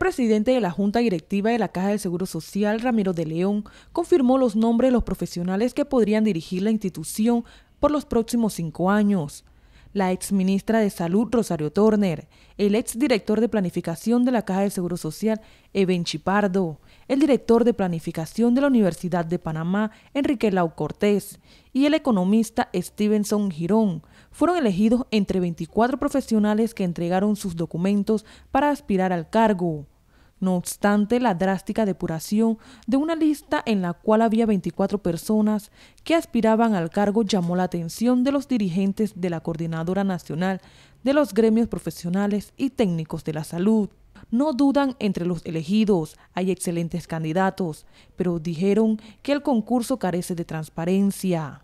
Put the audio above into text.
presidente de la Junta Directiva de la Caja de Seguro Social, Ramiro de León, confirmó los nombres de los profesionales que podrían dirigir la institución por los próximos cinco años. La ex ministra de Salud, Rosario Turner, el ex director de Planificación de la Caja de Seguro Social, Eben Chipardo, el director de Planificación de la Universidad de Panamá, Enrique Lau Cortés, y el economista Stevenson Girón, fueron elegidos entre 24 profesionales que entregaron sus documentos para aspirar al cargo. No obstante, la drástica depuración de una lista en la cual había 24 personas que aspiraban al cargo llamó la atención de los dirigentes de la Coordinadora Nacional de los Gremios Profesionales y Técnicos de la Salud. No dudan entre los elegidos, hay excelentes candidatos, pero dijeron que el concurso carece de transparencia.